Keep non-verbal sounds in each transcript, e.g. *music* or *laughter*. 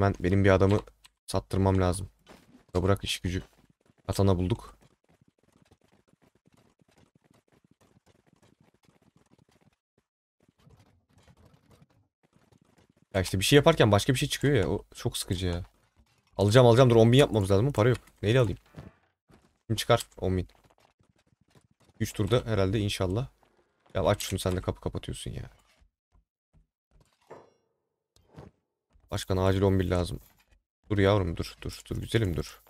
Hemen benim bir adamı sattırmam lazım. Da bırak iş gücü. Atana bulduk. Ya işte bir şey yaparken başka bir şey çıkıyor ya. O çok sıkıcı ya. Alacağım alacağım. Dur 10.000 yapmamız lazım. Para yok. Neyle alayım? Şimdi çıkar 10.000. 3 turda herhalde inşallah. Ya aç şunu sen de kapı kapatıyorsun ya. Başkan acil 11 lazım. Dur yavrum dur dur dur güzelim dur.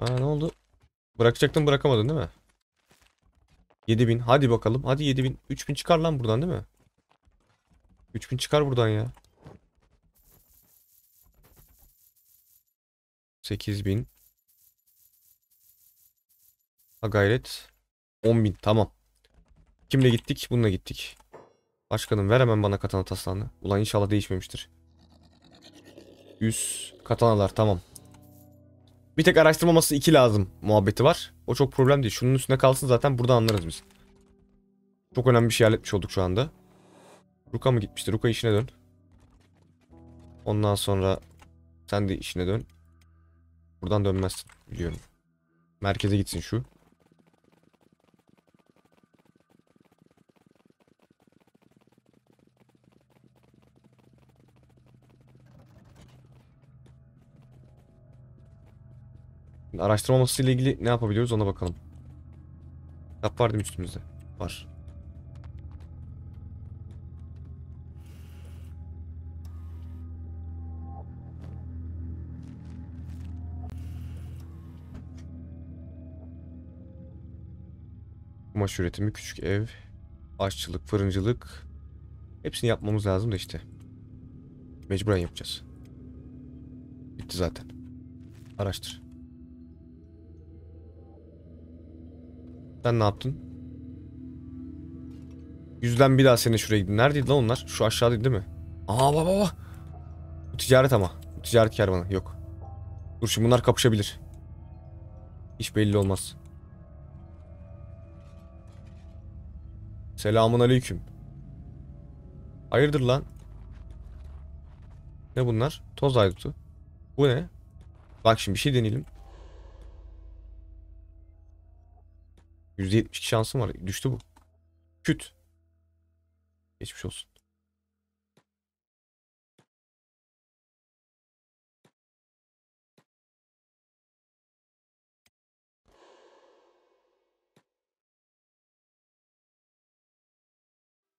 Aa ne oldu? Bırakacaktın bırakamadın değil mi? 7000 hadi bakalım hadi 7000 3000 çıkar lan buradan değil mi? 3000 çıkar buradan ya. 8000 Ha gayret 10000 tamam. Kimle gittik? Bununla gittik. Başkanım ver hemen bana katana taslanı. Ulan inşallah değişmemiştir. Üst katanalar tamam. Bir tek araştırmaması masası 2 lazım muhabbeti var. O çok problem değil. Şunun üstüne kalsın zaten burada anlarız biz. Çok önemli bir şey halletmiş olduk şu anda. Ruka mı gitmişti? Ruka işine dön. Ondan sonra sen de işine dön. Buradan dönmezsin biliyorum. Merkeze gitsin şu. araştırma masası ile ilgili ne yapabiliyoruz ona bakalım. Kitap var değil mi üstümüzde? Var. Kumaş üretimi, küçük ev, aşçılık, fırıncılık. Hepsini yapmamız lazım da işte. Mecburen yapacağız. Bitti zaten. Araştır. Sen ne yaptın? Yüzden bir daha seni şuraya gidin. Neredeydi lan onlar? Şu aşağıdaydı değil mi? Aa baba baba. Bu ticaret ama. Bu ticaret kervanı. Yok. Dur şimdi bunlar kapışabilir. Hiç belli olmaz. Selamun aleyküm. Hayırdır lan? Ne bunlar? Toz aydutu. Bu ne? Bak şimdi bir şey deneyelim. %72 şansım var. Düştü bu. Küt. Geçmiş olsun.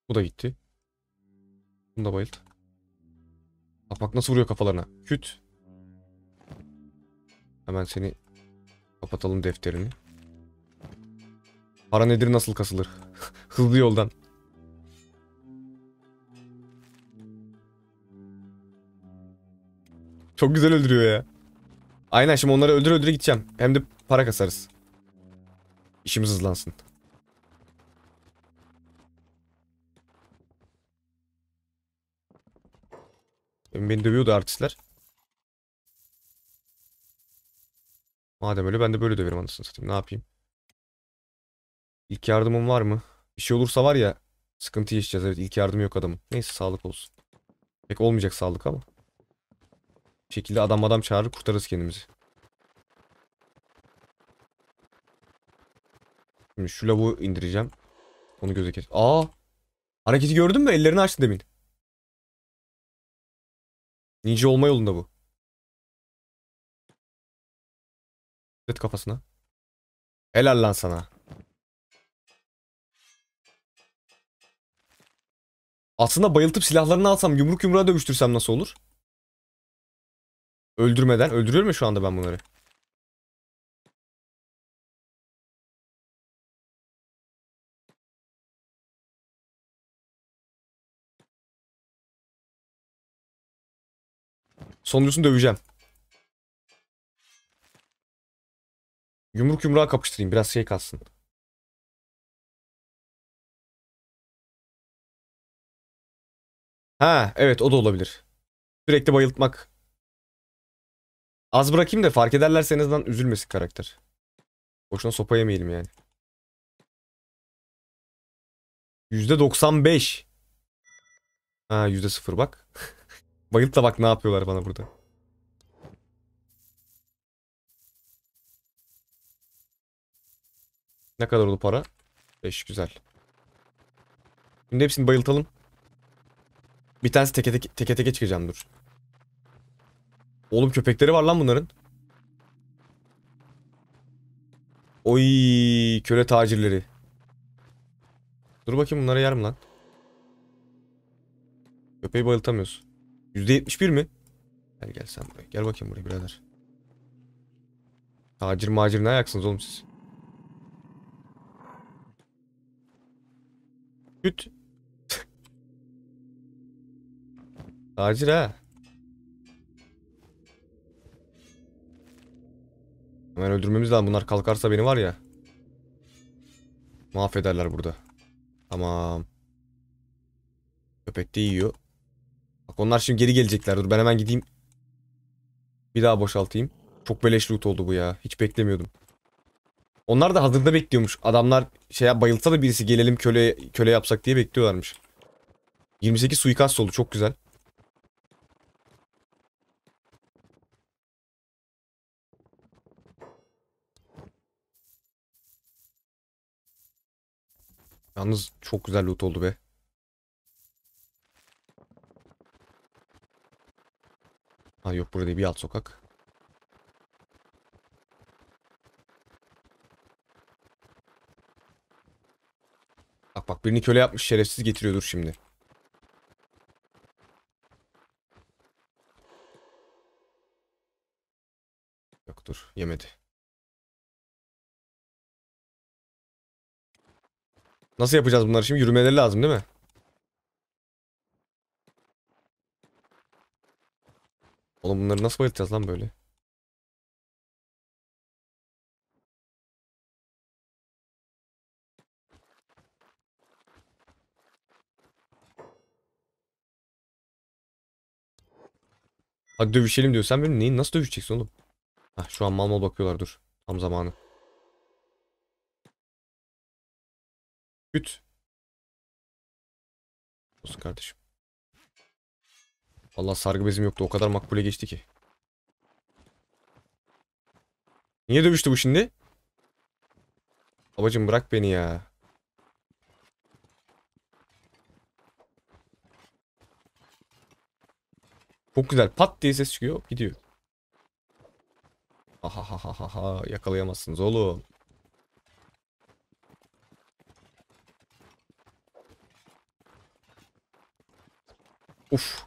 Bu da gitti. Bunu da bayıldı. Bak nasıl vuruyor kafalarına. Küt. Hemen seni kapatalım defterini. Para nedir nasıl kasılır? *laughs* Hızlı yoldan. Çok güzel öldürüyor ya. Aynen şimdi onları öldür öldüre gideceğim. Hem de para kasarız. İşimiz hızlansın. Beni dövüyordu artistler. Madem öyle ben de böyle döverim anasını satayım. Ne yapayım? İlk yardımım var mı? Bir şey olursa var ya sıkıntı yaşayacağız. Evet ilk yardım yok adamın. Neyse sağlık olsun. Pek olmayacak sağlık ama. Bir şekilde adam adam çağırır kurtarırız kendimizi. Şimdi şu lavuğu indireceğim. Onu göze kes. Aa! Hareketi gördün mü? Ellerini açtı demin. Ninja olma yolunda bu. Evet kafasına. Helal lan sana. Aslında bayıltıp silahlarını alsam yumruk yumruğa dövüştürsem nasıl olur? Öldürmeden. Öldürüyorum ya şu anda ben bunları. Sonuncusunu döveceğim. Yumruk yumruğa kapıştırayım. Biraz şey kalsın. Ha evet o da olabilir. Sürekli bayıltmak. Az bırakayım da fark ederlerse en azından üzülmesin karakter. Boşuna sopa yemeyelim yani. %95. Ha %0 bak. *laughs* Bayılt da bak ne yapıyorlar bana burada. Ne kadar oldu para? 5 güzel. Şimdi hepsini bayıltalım. Bir tanesi teke teke, teke teke çıkacağım dur. Oğlum köpekleri var lan bunların. Oy köle tacirleri. Dur bakayım bunlara yer mi lan? Köpeği bayıltamıyoruz. %71 mi? Gel gel sen buraya. Gel bakayım buraya birader. Tacir macir ne ayaksınız oğlum siz? Küt. Acil ha. Hemen öldürmemiz lazım. Bunlar kalkarsa beni var ya. Mahvederler burada. Tamam. Köpek de yiyor. Bak onlar şimdi geri gelecekler. Dur ben hemen gideyim. Bir daha boşaltayım. Çok beleş loot oldu bu ya. Hiç beklemiyordum. Onlar da hazırda bekliyormuş. Adamlar şey bayılsa da birisi gelelim köle köle yapsak diye bekliyorlarmış. 28 suikast oldu. Çok güzel. Yalnız çok güzel loot oldu be. Ha yok burada bir alt sokak. Bak bak birini köle yapmış şerefsiz getiriyordur şimdi. dur yemedi. Nasıl yapacağız bunları şimdi? Yürümeleri lazım değil mi? Oğlum bunları nasıl bayılacağız lan böyle? Hadi dövüşelim diyor. Sen benim neyin nasıl dövüşeceksin oğlum? Hah şu an mal mal bakıyorlar dur. Tam zamanı. Güt. Olsun kardeşim. Allah sargı bezim yoktu. O kadar makbule geçti ki. Niye dövüştü bu şimdi? Babacım bırak beni ya. Çok güzel. Pat diye ses çıkıyor. Gidiyor. Ha ha ha ha ha. Yakalayamazsınız oğlum. Uf.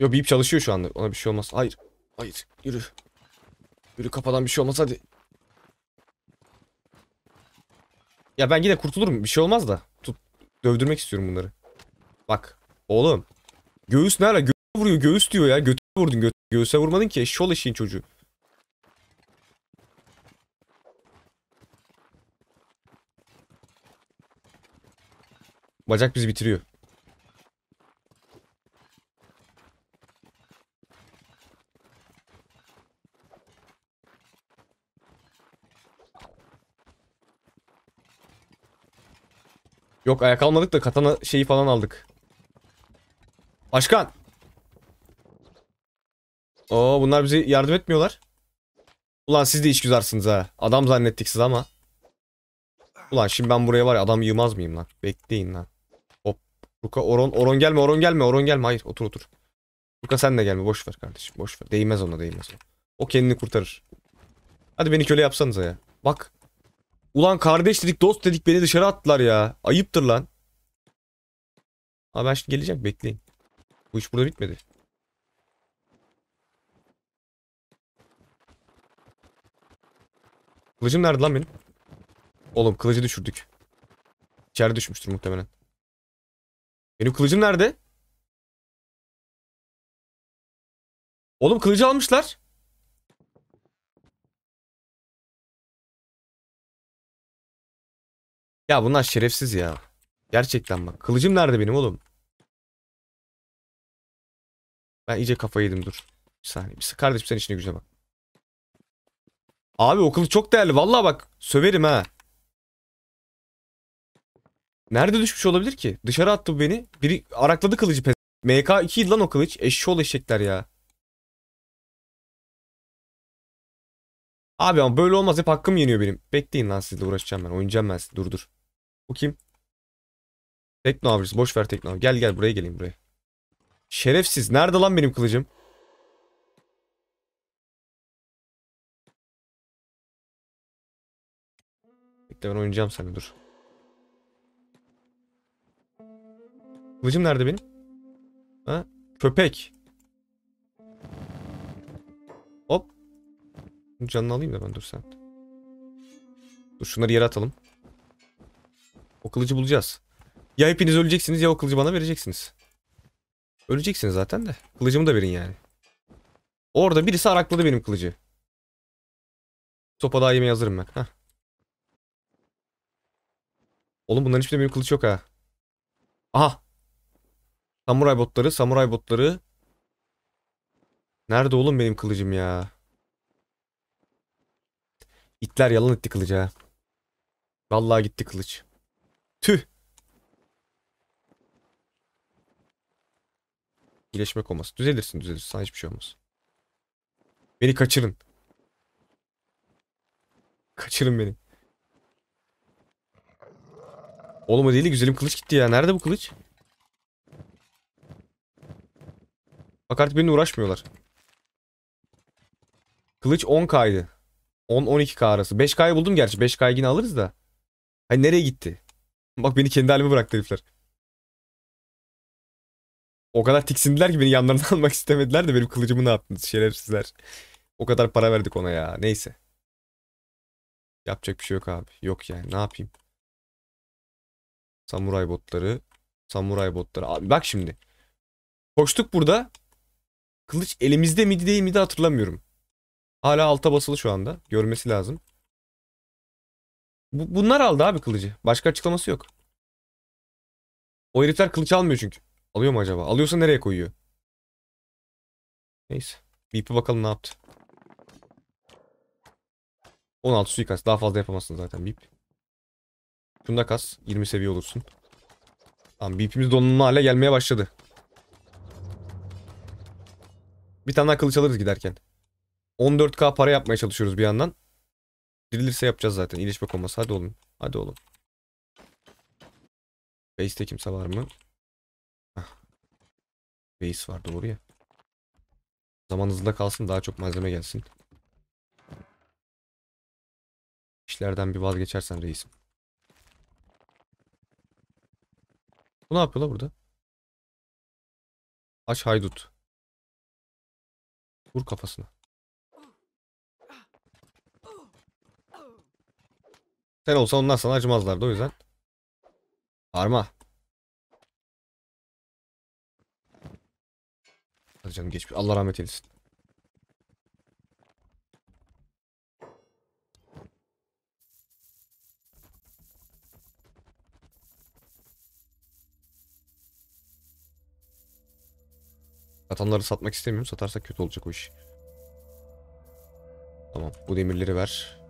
Yo bip çalışıyor şu anda. Ona bir şey olmaz. Hayır. Hayır. Yürü. Yürü kafadan bir şey olmaz hadi. Ya ben yine kurtulurum. Bir şey olmaz da. Tut, dövdürmek istiyorum bunları. Bak. Oğlum. Göğüs nerede? ara? Göğüs vuruyor. Göğüs diyor ya. Götü vurdun. Gö göğüse vurmadın ki. Şol eşeğin çocuğu. Bacak bizi bitiriyor. Yok ayak almadık da katana şeyi falan aldık. Başkan. Oo bunlar bizi yardım etmiyorlar. Ulan siz de işgüzarsınız ha. Adam zannettik siz ama. Ulan şimdi ben buraya var ya adam yığmaz mıyım lan? Bekleyin lan. Ruka Oron Oron gelme Oron gelme Oron gelme hayır otur otur. Ruka sen de gelme boş ver kardeşim boş ver. Değmez ona değmez ona. O kendini kurtarır. Hadi beni köle yapsanıza ya. Bak. Ulan kardeş dedik dost dedik beni dışarı attılar ya. Ayıptır lan. Abi ben şimdi geleceğim bekleyin. Bu iş burada bitmedi. Kılıcım nerede lan benim? Oğlum kılıcı düşürdük. İçeri düşmüştür muhtemelen. Benim kılıcım nerede? Oğlum kılıcı almışlar. Ya bunlar şerefsiz ya. Gerçekten bak. Kılıcım nerede benim oğlum? Ben iyice kafayı yedim dur. Bir saniye. Bir saniye kardeşim sen işine güce bak. Abi o kılıç çok değerli. Vallahi bak söverim ha. Nerede düşmüş olabilir ki? Dışarı attı bu beni. Biri arakladı kılıcı. Pez. MK2 idi lan o kılıç. Eşşoğlu eşekler ya. Abi ama böyle olmaz. Hep hakkım yeniyor benim. Bekleyin lan sizle uğraşacağım ben. Oynayacağım ben sizi. Dur dur. Bu kim? Tekno avcısı. Boş ver tekno. Gel gel buraya geleyim buraya. Şerefsiz. Nerede lan benim kılıcım? Bekle ben oynayacağım seni dur. Kılıcım nerede benim? Ha? Köpek. Hop. canını alayım da ben dur sen. Dur şunları yere atalım. O kılıcı bulacağız. Ya hepiniz öleceksiniz ya o kılıcı bana vereceksiniz. Öleceksiniz zaten de. Kılıcımı da verin yani. Orada birisi arakladı benim kılıcı. Sopa daha yemeye hazırım ben. Heh. Oğlum bunların hiçbirinde benim kılıç yok ha. Aha. Samuray botları, samuray botları. Nerede oğlum benim kılıcım ya? İtler yalan etti kılıca. Vallahi gitti kılıç. Tüh. İyileşme koması. Düzelirsin düzelirsin. Sana hiçbir şey olmaz. Beni kaçırın. Kaçırın beni. Oğlum o değil güzelim kılıç gitti ya. Nerede bu kılıç? Bak artık benimle uğraşmıyorlar. Kılıç 10K'ydı. 10-12K arası. 5K'yı buldum gerçi. 5K'yı yine alırız da. Hani nereye gitti? Bak beni kendi halime bıraktı herifler. O kadar tiksindiler ki beni yanlarına *laughs* almak istemediler de benim kılıcımı ne yaptınız şerefsizler. O kadar para verdik ona ya. Neyse. Yapacak bir şey yok abi. Yok yani ne yapayım. Samuray botları. Samuray botları. Abi bak şimdi. Koştuk burada. Kılıç elimizde miydi değil miydi hatırlamıyorum. Hala alta basılı şu anda. Görmesi lazım. Bu, bunlar aldı abi kılıcı. Başka açıklaması yok. O herifler kılıç almıyor çünkü. Alıyor mu acaba? Alıyorsa nereye koyuyor? Neyse. Bir bakalım ne yaptı. 16 suikast. Daha fazla yapamazsın zaten bip. Şunda kas. 20 seviye olursun. Tamam bipimiz donanımlı hale gelmeye başladı. Bir tane daha kılıç alırız giderken. 14k para yapmaya çalışıyoruz bir yandan. Dirilirse yapacağız zaten. İyileşme koması. Hadi oğlum. Hadi oğlum. Base'de kimse var mı? Hah. Base var doğru ya. Zaman hızında kalsın daha çok malzeme gelsin. İşlerden bir vazgeçersen reisim. Bu ne yapıyorlar burada? Aç haydut. Vur kafasına. Sen olsa ondan sana acımazlardı o yüzden. Arma. Hadi canım geç. Allah rahmet eylesin. Satanları satmak istemiyorum. Satarsak kötü olacak o iş. Tamam. Bu demirleri ver.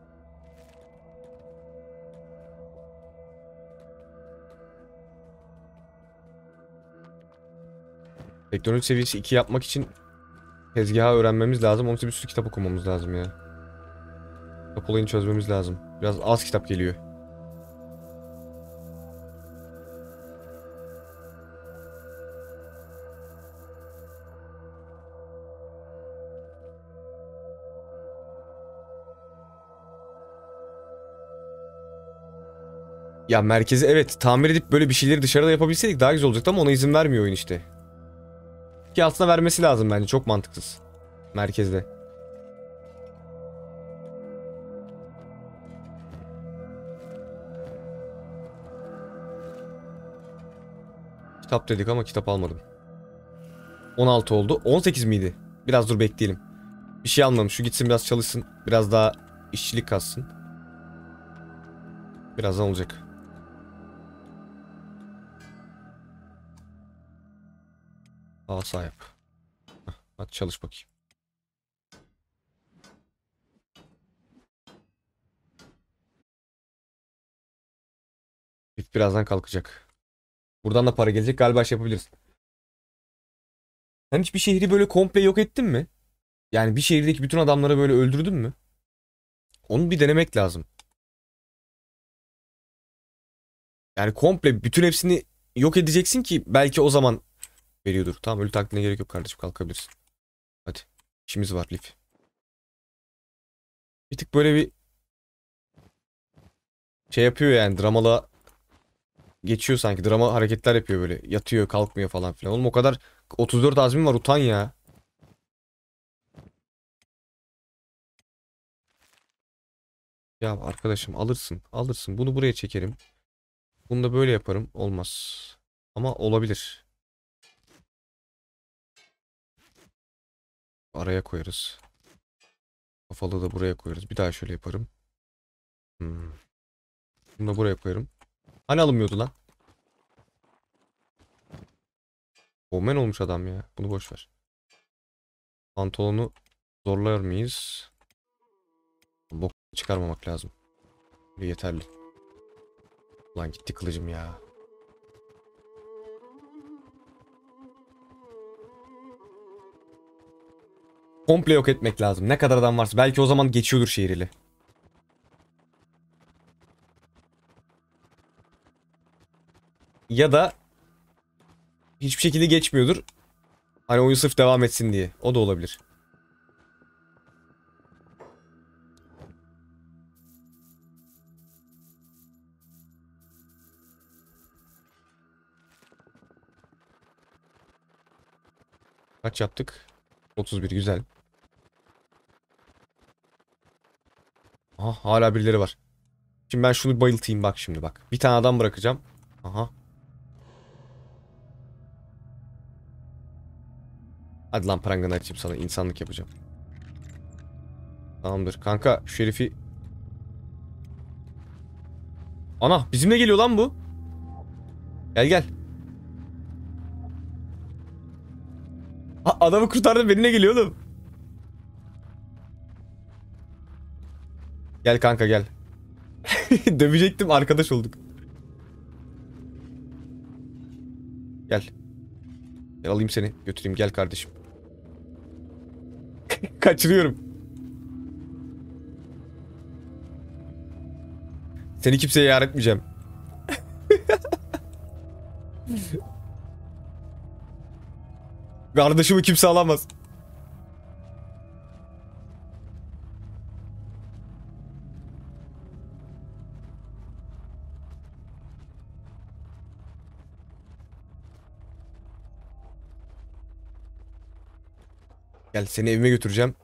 Teknoloji seviyesi 2 yapmak için tezgahı öğrenmemiz lazım. Onun için bir sürü kitap okumamız lazım ya. Kitap olayını çözmemiz lazım. Biraz az kitap geliyor. Ya merkezi evet tamir edip böyle bir şeyleri dışarıda yapabilseydik daha güzel olacaktı ama ona izin vermiyor oyun işte. Ki aslında vermesi lazım bence çok mantıksız. Merkezde. Kitap dedik ama kitap almadım. 16 oldu. 18 miydi? Biraz dur bekleyelim. Bir şey almadım. Şu gitsin biraz çalışsın. Biraz daha işçilik katsın. Birazdan olacak. Sağ yap. Heh, hadi çalış bakayım. Bit birazdan kalkacak. Buradan da para gelecek galiba şey yapabiliriz. Sen hiçbir şehri böyle komple yok ettin mi? Yani bir şehirdeki bütün adamları böyle öldürdün mü? Onu bir denemek lazım. Yani komple bütün hepsini yok edeceksin ki belki o zaman veriyordur. Tamam ölü takline gerek yok kardeşim kalkabilirsin. Hadi. işimiz var Lif. Bir tık böyle bir şey yapıyor yani dramalı geçiyor sanki. Drama hareketler yapıyor böyle. Yatıyor kalkmıyor falan filan. Oğlum o kadar 34 azmin var utan ya. Ya arkadaşım alırsın. Alırsın. Bunu buraya çekerim. Bunu da böyle yaparım. Olmaz. Ama olabilir. Araya koyarız. Kafalı da buraya koyarız. Bir daha şöyle yaparım. Hmm. Bunu da buraya koyarım. Hani alınmıyordu lan? Omen olmuş adam ya. Bunu boş ver. Pantolonu zorlar mıyız? Bok çıkarmamak lazım. Yeterli. Lan gitti kılıcım ya. Komple yok etmek lazım. Ne kadar adam varsa. Belki o zaman geçiyordur şehirli. Ya da hiçbir şekilde geçmiyordur. Hani oyun sırf devam etsin diye. O da olabilir. Kaç yaptık? 31 güzel. Aha hala birileri var. Şimdi ben şunu bayıltayım bak şimdi bak. Bir tane adam bırakacağım. Aha. Hadi lan pranganı açayım sana insanlık yapacağım. Tamamdır. Kanka şu herifi... Ana bizimle geliyor lan bu. Gel gel. Adamı kurtardın benimle geliyor oğlum. Gel kanka gel. *laughs* Dövecektim arkadaş olduk. Gel. Gel alayım seni götüreyim gel kardeşim. *laughs* Kaçırıyorum. Seni kimseye yar etmeyeceğim. Kardeşimi kimse alamaz. Gel seni evime götüreceğim.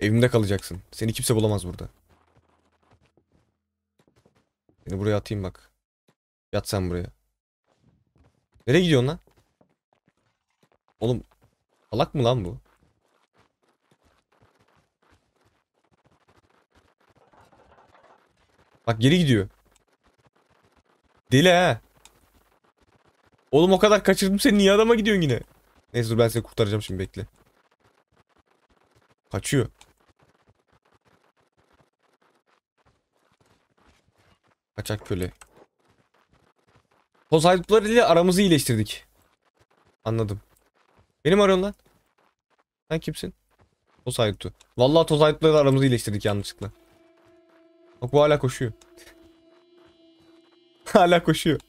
Evimde kalacaksın. Seni kimse bulamaz burada. Seni buraya atayım bak. Yat sen buraya. Nereye gidiyorsun lan? Oğlum salak mı lan bu? Bak geri gidiyor. Deli ha. Oğlum o kadar kaçırdım seni niye adama gidiyorsun yine? Neyse dur ben seni kurtaracağım şimdi bekle. Kaçıyor. Kaçak köle. Pozayduklarıyla aramızı iyileştirdik. Anladım. Benim mi lan? Sen kimsin? Toz Aykut'u. Vallahi Toz aramızı iyileştirdik yanlışlıkla. Bak bu hala koşuyor. *laughs* hala koşuyor.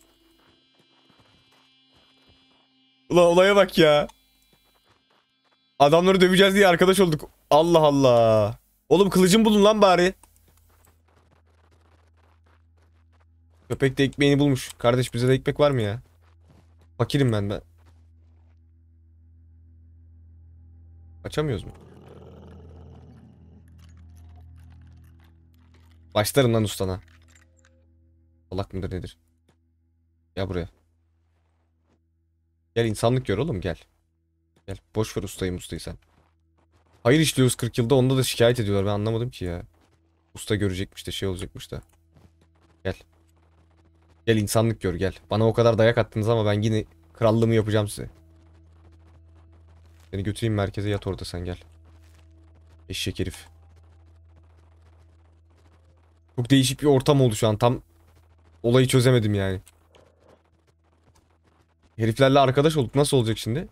Ulan olaya bak ya. Adamları döveceğiz diye arkadaş olduk. Allah Allah. Oğlum kılıcım bulun lan bari. Köpek de ekmeğini bulmuş. Kardeş bize de ekmek var mı ya? Fakirim ben ben. Açamıyoruz mu? Başlarım lan ustana. Salak mıdır nedir? Ya buraya. Gel insanlık gör oğlum gel. Gel boş ver ustayım ustayı sen. Hayır işliyoruz 40 yılda onda da şikayet ediyorlar ben anlamadım ki ya. Usta görecekmiş de şey olacakmış da. Gel. Gel insanlık gör gel. Bana o kadar dayak attınız ama ben yine krallığımı yapacağım size. Seni götüreyim merkeze yat orada sen gel. Eşek herif. Çok değişik bir ortam oldu şu an. Tam olayı çözemedim yani. Heriflerle arkadaş olduk. Nasıl olacak şimdi?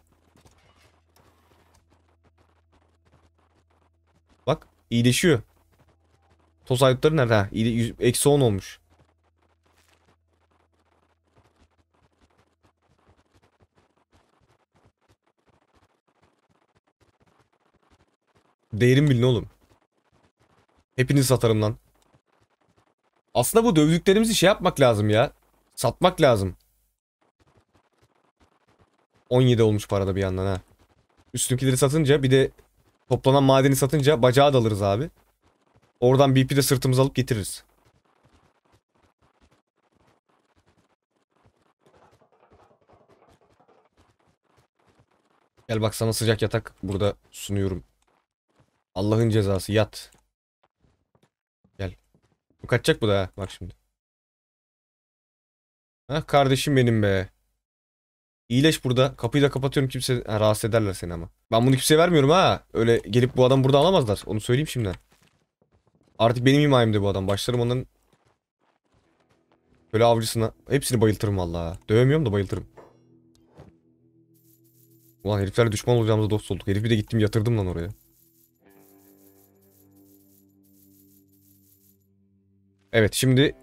Bak iyileşiyor. Toz ayıtları nerede? eksi 10 olmuş. Değerim bilin oğlum. Hepiniz satarım lan. Aslında bu dövdüklerimizi şey yapmak lazım ya. Satmak lazım. 17 olmuş parada bir yandan ha. Üstünkileri satınca bir de toplanan madeni satınca bacağı da alırız abi. Oradan BP de sırtımıza alıp getiririz. Gel bak sana sıcak yatak burada sunuyorum. Allah'ın cezası yat. Gel. Bu kaçacak bu da ha. Bak şimdi. Ha kardeşim benim be. İyileş burada. Kapıyı da kapatıyorum kimse ha, rahatsız ederler seni ama. Ben bunu kimseye vermiyorum ha. Öyle gelip bu adam burada alamazlar. Onu söyleyeyim şimdiden. Artık benim himayemde bu adam. Başlarım onun. Böyle avcısına hepsini bayıltırım valla. Dövemiyorum da bayıltırım. Ulan heriflerle düşman olacağımıza dost olduk. Herifi de gittim yatırdım lan oraya. Evet şimdi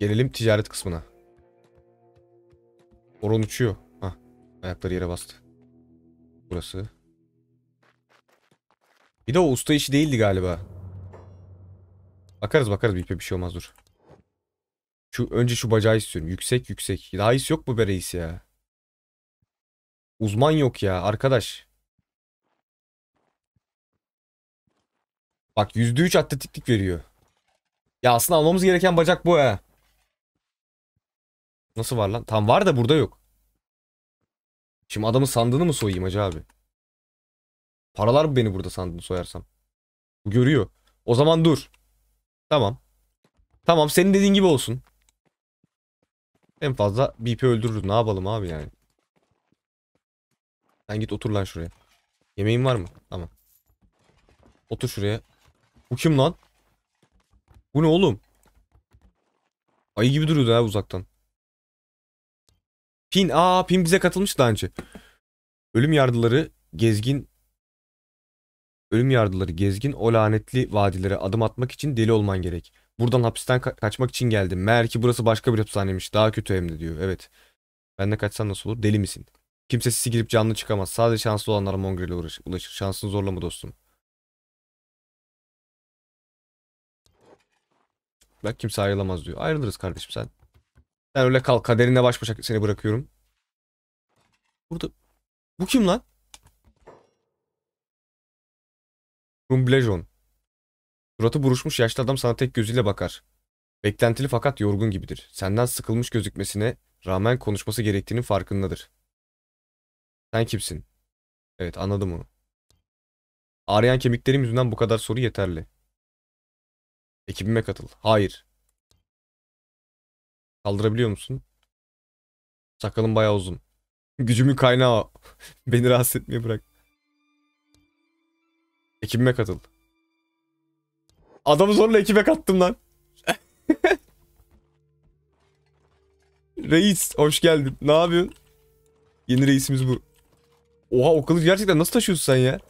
gelelim ticaret kısmına. Oron uçuyor. ha, ayakları yere bastı. Burası. Bir de o usta işi değildi galiba. Bakarız bakarız bir, bir şey olmaz dur. Şu önce şu bacağı istiyorum. Yüksek yüksek. Daha iyisi yok mu be reis ya? Uzman yok ya arkadaş. Bak %3 atletiklik veriyor. Ya aslında almamız gereken bacak bu he. Nasıl var lan? Tam var da burada yok. Şimdi adamın sandığını mı soyayım acaba? abi? Paralar mı beni burada sandığını soyarsam? Görüyor. O zaman dur. Tamam. Tamam senin dediğin gibi olsun. En fazla BP öldürürüz. Ne yapalım abi yani? Sen git otur lan şuraya. Yemeğin var mı? Tamam. Otur şuraya. Bu kim lan? Bu ne oğlum? Ayı gibi duruyordu ha uzaktan. Pin. Aa Pin bize katılmış daha önce. Ölüm yardıları gezgin Ölüm yardıları gezgin o lanetli vadilere adım atmak için deli olman gerek. Buradan hapisten ka kaçmak için geldim. Meğer ki burası başka bir hapishaneymiş. Daha kötü hem de diyor. Evet. Ben de kaçsam nasıl olur? Deli misin? Kimse sizi girip canlı çıkamaz. Sadece şanslı olanlar Mongrel'e ulaşır. Şansını zorlama dostum. Bak kimse ayrılamaz diyor. Ayrılırız kardeşim sen. Sen öyle kal. kaderine baş başa seni bırakıyorum. Burada... Bu kim lan? Rumblejon. Suratı buruşmuş yaşlı adam sana tek gözüyle bakar. Beklentili fakat yorgun gibidir. Senden sıkılmış gözükmesine rağmen konuşması gerektiğinin farkındadır. Sen kimsin? Evet anladım onu. Ağrıyan kemiklerim yüzünden bu kadar soru yeterli. Ekibime katıl. Hayır. Kaldırabiliyor musun? Sakalım bayağı uzun. *laughs* Gücümün kaynağı. *laughs* Beni rahatsız etmeye bırak. Ekibime katıl. Adamı zorla ekibe kattım lan. *laughs* Reis hoş geldin. Ne yapıyorsun? Yeni reisimiz bu. Oha o kılıcı gerçekten nasıl taşıyorsun sen ya?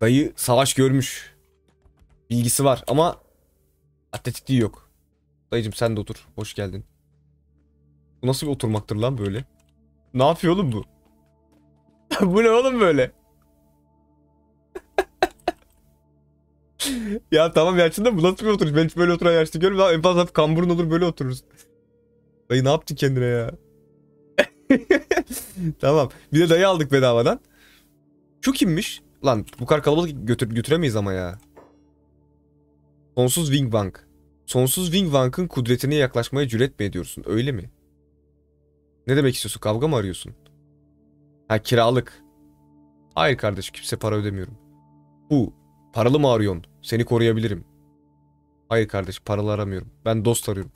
Dayı savaş görmüş bilgisi var ama atletikliği yok. Dayıcım sen de otur. Hoş geldin. Bu nasıl bir oturmaktır lan böyle? Ne yapıyor oğlum bu? *laughs* bu ne oğlum böyle? *laughs* ya tamam yaşında bu nasıl bir oturuş? Ben hiç böyle oturan yaşlı görmüyorum. En fazla kamburun olur böyle otururuz Dayı ne yaptın kendine ya? *laughs* tamam. Bir de dayı aldık bedavadan. Şu kimmiş? Lan bu kadar kalabalık götür götüremeyiz ama ya. Sonsuz Wing Wingwang. Sonsuz Wing Wingwang'ın kudretine yaklaşmaya cüret mi ediyorsun öyle mi? Ne demek istiyorsun kavga mı arıyorsun? Ha kiralık. Hayır kardeş kimse para ödemiyorum. Bu paralı mı arıyorsun? Seni koruyabilirim. Hayır kardeş paralı aramıyorum. Ben dost arıyorum.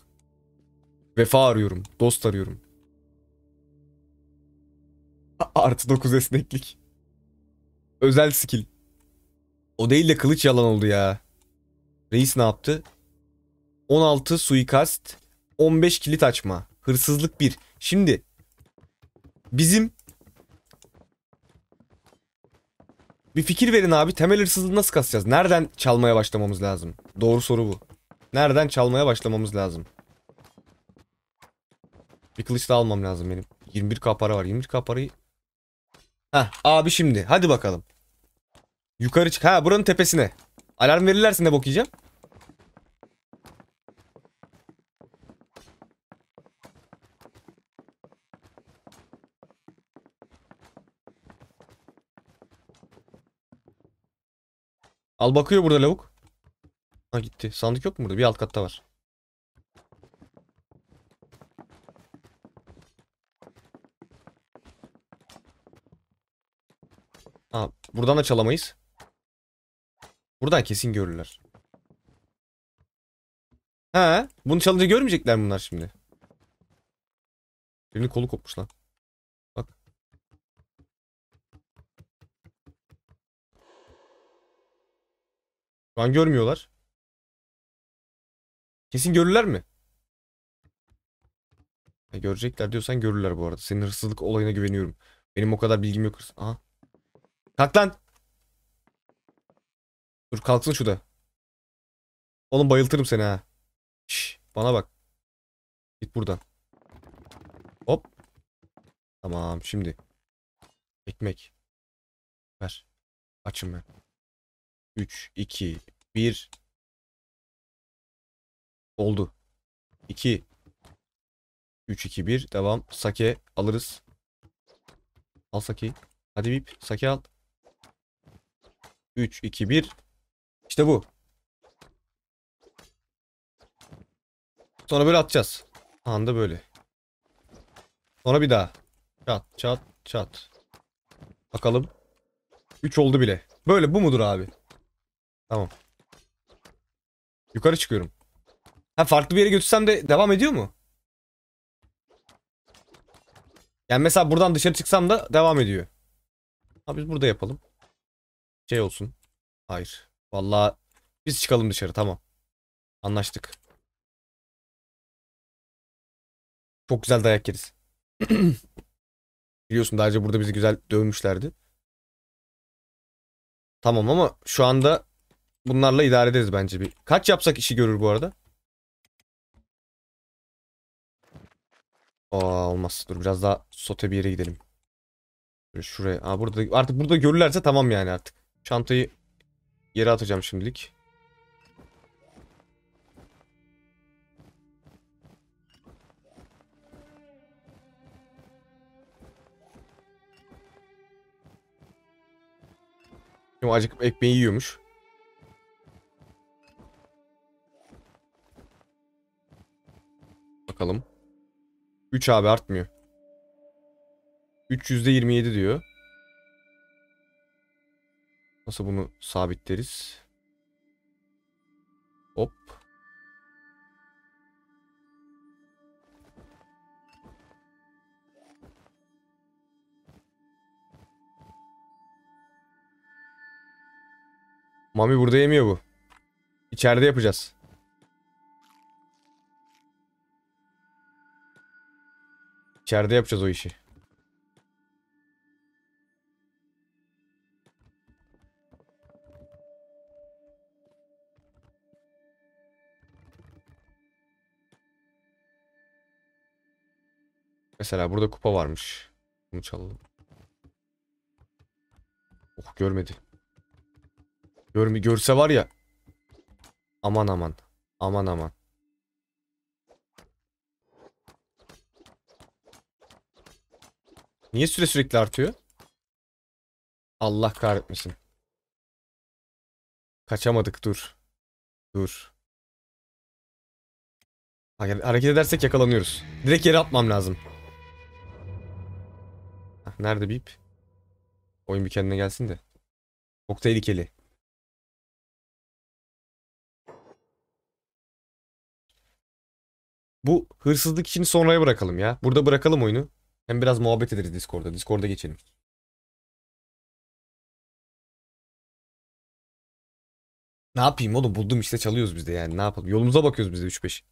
Vefa arıyorum. Dost arıyorum. Artı 9 esneklik. Özel skill. O değil de kılıç yalan oldu ya. Reis ne yaptı? 16 suikast, 15 kilit açma, hırsızlık 1. Şimdi bizim bir fikir verin abi temel hırsızlığı nasıl kasacağız? Nereden çalmaya başlamamız lazım? Doğru soru bu. Nereden çalmaya başlamamız lazım? Bir kılıç daha almam lazım benim. 21 kapara var. 21k parayı... Heh abi şimdi hadi bakalım. Yukarı çık. Ha buranın tepesine. Alarm verirlerse ne bok Al bakıyor burada lavuk. Ha gitti. Sandık yok mu burada? Bir alt katta var. Ha buradan da çalamayız. Buradan kesin görürler. Ha, bunu çalınca görmeyecekler bunlar şimdi. Birinin kolu kopmuş lan. Bak. Şu an görmüyorlar. Kesin görürler mi? Ya görecekler diyorsan görürler bu arada. Senin hırsızlık olayına güveniyorum. Benim o kadar bilgim yok. Aha. Kalk lan. Dur kalksın şu da. Oğlum bayıltırım seni ha. Şş, bana bak. Git buradan. Hop. Tamam şimdi. Ekmek. Ver. Açım ben. 3, 2, 1. Oldu. 2. 3, 2, 1. Devam. Sake alırız. Al sakeyi. Hadi bip. Sake al. 3, 2, 1. İşte bu. Sonra böyle atacağız. Anda böyle. Sonra bir daha. Çat çat çat. Bakalım. 3 oldu bile. Böyle bu mudur abi? Tamam. Yukarı çıkıyorum. Ha farklı bir yere götürsem de devam ediyor mu? Yani mesela buradan dışarı çıksam da devam ediyor. Ha biz burada yapalım. Şey olsun. Hayır. Vallahi biz çıkalım dışarı tamam. Anlaştık. Çok güzel dayak yeriz. *clears throat* Biliyorsun daha önce burada bizi güzel dövmüşlerdi. Tamam ama şu anda bunlarla idare ederiz bence bir. Kaç yapsak işi görür bu arada? Aa olmaz. Dur biraz daha sote bir yere gidelim. Şuraya. Aa burada artık burada görürlerse tamam yani artık. Çantayı Yere atacağım şimdilik. Şimdi acıkıp ekmeği yiyormuş. Bakalım. 3 abi artmıyor. 3 %27 diyor. Nasıl bunu sabitleriz? Hop. Mami burada yemiyor bu. İçeride yapacağız. İçeride yapacağız o işi. Mesela burada kupa varmış. Bunu çalalım. Oh görmedi. Görme, görse var ya. Aman aman. Aman aman. Niye süre sürekli artıyor? Allah kahretmesin. Kaçamadık dur. Dur. Hareket edersek yakalanıyoruz. Direkt yere atmam lazım. Nerede bip? Oyun bir kendine gelsin de. Çok tehlikeli. Bu hırsızlık için sonraya bırakalım ya. Burada bırakalım oyunu. Hem biraz muhabbet ederiz Discord'da. Discord'a geçelim. Ne yapayım oğlum buldum işte çalıyoruz biz de yani ne yapalım. Yolumuza bakıyoruz biz de 3-5.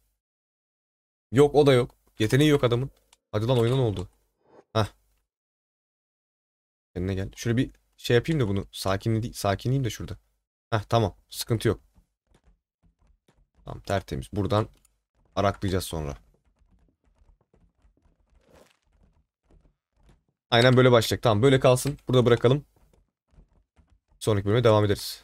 Yok o da yok. Yeteneği yok adamın. Hadi lan oyuna ne oldu? Hah. Kendine gel. Şöyle bir şey yapayım da bunu. Sakinli, sakinleyeyim de şurada. Heh tamam. Sıkıntı yok. Tamam tertemiz. Buradan araklayacağız sonra. Aynen böyle başlayacak. Tamam böyle kalsın. Burada bırakalım. Sonraki bölüme devam ederiz.